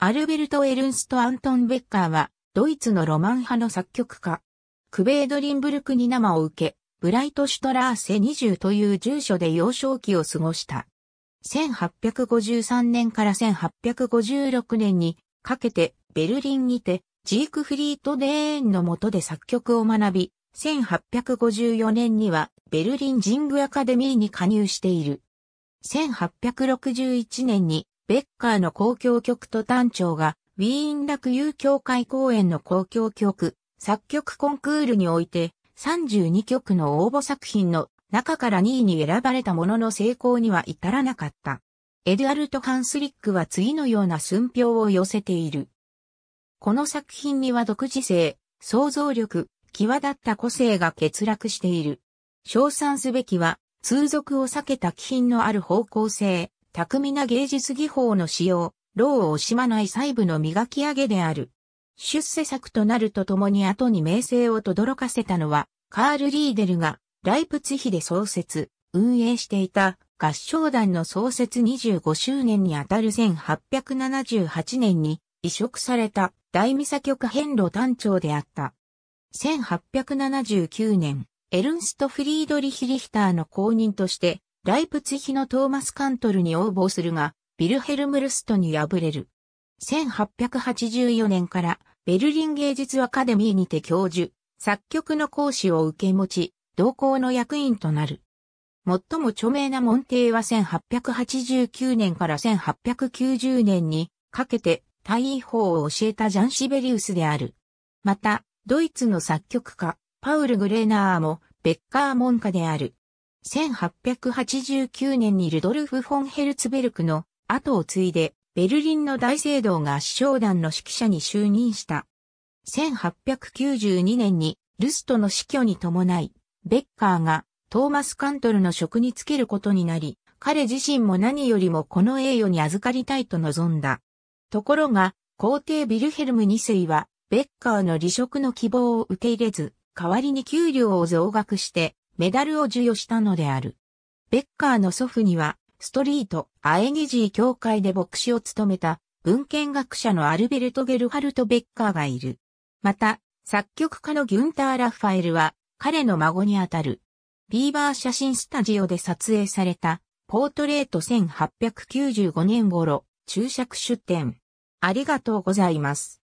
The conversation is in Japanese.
アルベルト・エルンスト・アントン・ベッカーは、ドイツのロマン派の作曲家。クベードリンブルクに生を受け、ブライト・シュトラーセ20という住所で幼少期を過ごした。1853年から1856年にかけてベルリンにてジークフリート・デーンの下で作曲を学び、1854年にはベルリン・ジング・アカデミーに加入している。1861年にベッカーの公共曲と単調が、ウィーン楽友協会公演の公共曲、作曲コンクールにおいて、32曲の応募作品の中から2位に選ばれたものの成功には至らなかった。エドアルト・ハンスリックは次のような寸評を寄せている。この作品には独自性、想像力、際立った個性が欠落している。称賛すべきは、通俗を避けた気品のある方向性、巧みな芸術技法の使用、労を惜しまない細部の磨き上げである。出世作となるとともに後に名声を轟かせたのは、カール・リーデルが、ライプツヒで創設、運営していた合唱団の創設25周年にあたる1878年に移植された大ミサ曲編路単調であった。1879年、エルンスト・フリードリヒ・リヒターの公認としてライプツヒのトーマス・カントルに応募するが、ビルヘルムルストに敗れる。1884年からベルリン芸術アカデミーにて教授、作曲の講師を受け持ち、同行の役員となる。最も著名な門弟は1889年から1890年にかけて大位法を教えたジャン・シベリウスである。また、ドイツの作曲家、パウル・グレーナーもベッカー門下である。1889年にルドルフ・フォン・ヘルツベルクの後を継いで、ベルリンの大聖堂が首相団の指揮者に就任した。1892年にルストの死去に伴い、ベッカーがトーマス・カントルの職に就けることになり、彼自身も何よりもこの栄誉に預かりたいと望んだ。ところが、皇帝ビルヘルム2世は、ベッカーの離職の希望を受け入れず、代わりに給料を増額して、メダルを授与したのである。ベッカーの祖父には、ストリート、アエニジー教会で牧師を務めた、文献学者のアルベルト・ゲルハルト・ベッカーがいる。また、作曲家のギュンター・ラファエルは、彼の孫にあたる。ビーバー写真スタジオで撮影された、ポートレート1895年頃、注釈出展。ありがとうございます。